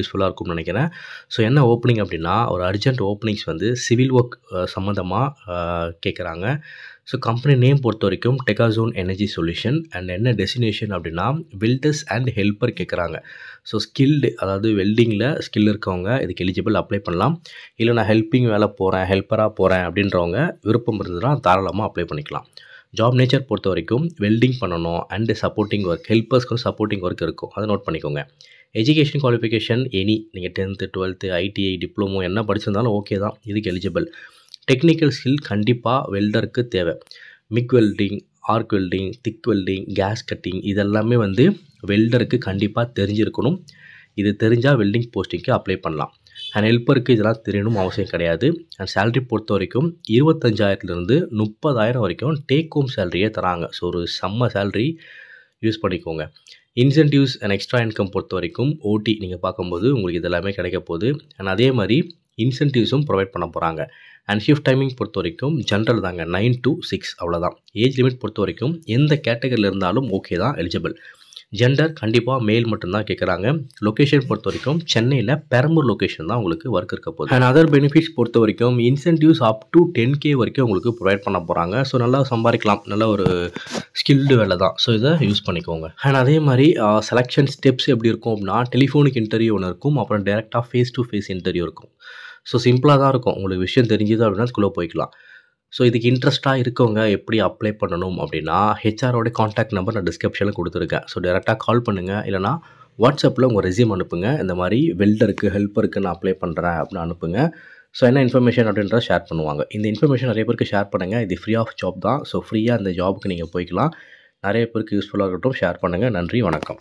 யூஸ்ஃபுல்லாக இருக்கும்னு நினைக்கிறேன் ஸோ என்ன ஓப்பனிங் அப்படின்னா ஒரு அர்ஜென்ட் ஓப்பனிங்ஸ் வந்து சிவில் ஒர்க் சம்மந்தமாக கேட்குறாங்க ஸோ கம்பெனி நேம் பொறுத்த வரைக்கும் டெகாசோன் எனர்ஜி சொல்யூஷன் அண்ட் என்ன டெஸ்டினேஷன் அப்படின்னா வெல்டர்ஸ் அண்ட் ஹெல்ப்பர் கேட்குறாங்க ஸோ ஸ்கில்டு அதாவது வெல்டிங்கில் ஸ்கில் இருக்கவங்க இதுக்கு எலிஜிபிள் அப்ளை பண்ணலாம் இல்லை நான் ஹெல்ப்பிங் வேலை போகிறேன் ஹெல்ப்பராக போகிறேன் அப்படின்றவங்க விருப்பம் இருந்ததுன்னா தாராளமாக அப்ளை பண்ணிக்கலாம் ஜாப் நேச்சர் பொறுத்த வரைக்கும் வெல்டிங் பண்ணணும் அண்டு சப்போர்ட்டிங் ஒர்க் ஹெல்பர்ஸ்க்கு சப்போர்ட்டிங் ஒர்க் இருக்கும் அதை நோட் பண்ணிக்கோங்க எஜுகேஷன் குவாலிஃபிகேஷன் எனி நீங்கள் டென்த்து டுவெல்த்து ஐடிஐ டிப்ளமோ என்ன படிச்சிருந்தாலும் ஓகே தான் இதுக்கு எலிஜிபிள் டெக்னிக்கல் ஸ்கில் கண்டிப்பாக வெல்டருக்கு தேவை MIG welding arc welding TIG welding gas cutting இதெல்லாமே வந்து வெல்டருக்கு கண்டிப்பாக தெரிஞ்சிருக்கணும் இது தெரிஞ்சால் வெல்டிங் போஸ்டிங்க்கு அப்ளை பண்ணலாம் அண்ட் ஹெல்ப்பருக்கு இதெல்லாம் தெரியணும் அவசியம் கிடையாது அண்ட் சேலரி பொறுத்த வரைக்கும் இருபத்தஞ்சாயிரத்துலேருந்து முப்பதாயிரம் வரைக்கும் டேக் ஹோம் சேலரியே தராங்க ஸோ ஒரு செம்ம சேலரி யூஸ் பண்ணிக்கோங்க இன்சென்டிவ்ஸ் அண்ட் எக்ஸ்ட்ரா இன்கம் பொறுத்த வரைக்கும் ஓடி நீங்கள் பார்க்கும்போது உங்களுக்கு இதெல்லாமே கிடைக்க போகுது அண்ட் அதே மாதிரி இன்சென்டிவ்ஸும் ப்ரொவைட் பண்ண போகிறாங்க அண்ட் ஷிஃப்ட் டைமிங் பொறுத்த வரைக்கும் ஜென்ரல் தாங்க நைன் டு சிக்ஸ் அவ்வளோதான் ஏஜ் லிமிட் பொறுத்த வரைக்கும் எந்த கேட்டகரியில் இருந்தாலும் ஓகே தான் எலிஜிபிள் ஜெண்டர் கண்டிப்பாக மேல் மட்டும்தான் கேட்குறாங்க லொக்கேஷன் பொறுத்த வரைக்கும் சென்னையில் பெரம்பூர் லொக்கேஷன் தான் உங்களுக்கு ஒர்க் இருக்க போகுது அண்ட் அதர் பெனிஃபிட்ஸ் பொறுத்த வரைக்கும் incentives up to ten K வரைக்கும் உங்களுக்கு ப்ரொவைட் பண்ண போகிறாங்க ஸோ நல்லா சம்பாதிக்கலாம் நல்ல ஒரு ஸ்கில்டு வேலை தான் ஸோ இதை யூஸ் பண்ணிக்கோங்க அண்ட் அதே மாதிரி செலெக்ஷன் ஸ்டெப்ஸ் எப்படி இருக்கும் அப்படின்னா டெலிஃபோனுக்கு இன்டர்வியூ ஒன்று இருக்கும் அப்புறம் டேரெக்டாக ஃபேஸ் டு ஃபேஸ் இன்டர்வியூ இருக்கும் ஸோ சிம்பிளாக தான் இருக்கும் உங்களுக்கு விஷயம் தெரிஞ்சுது அப்படின்னா அதுக்குள்ளே போய்க்கலாம் ஸோ இதுக்கு இன்ட்ரெஸ்ட்டாக இருக்கவங்க எப்படி அப்ளை பண்ணணும் அப்படின்னா ஹெச்ஆரோட காண்டாக்ட் நம்பர் நான் டிஸ்கிரிப்ஷனில் கொடுத்துருக்கேன் ஸோ டேரெக்டாக கால் பண்ணுங்கள் இல்லைனா வாட்ஸ்அப்பில் உங்கள் ரெசியூம் அனுப்புங்க இந்த மாதிரி வெல்டருக்கு ஹெல்ப்பருக்கு நான் அப்ளை பண்ணுறேன் அப்படின்னு அனுப்புங்க ஸோ என்ன இன்ஃபர்மேஷன் அப்படின்றத ஷேர் பண்ணுவாங்க இந்த இன்ஃபர்மேஷன் நிறைய பேருக்கு ஷேர் பண்ணுங்கள் இது ஃப்ரீ ஆஃப் ஜாப் தான் ஸோ ஃப்ரீயாக இந்த ஜாபுக்கு நீங்கள் போய்க்கலாம் நிறைய பேருக்கு யூஸ்ஃபுல்லாக இருக்கட்டும் ஷேர் பண்ணுங்கள் நன்றி வணக்கம்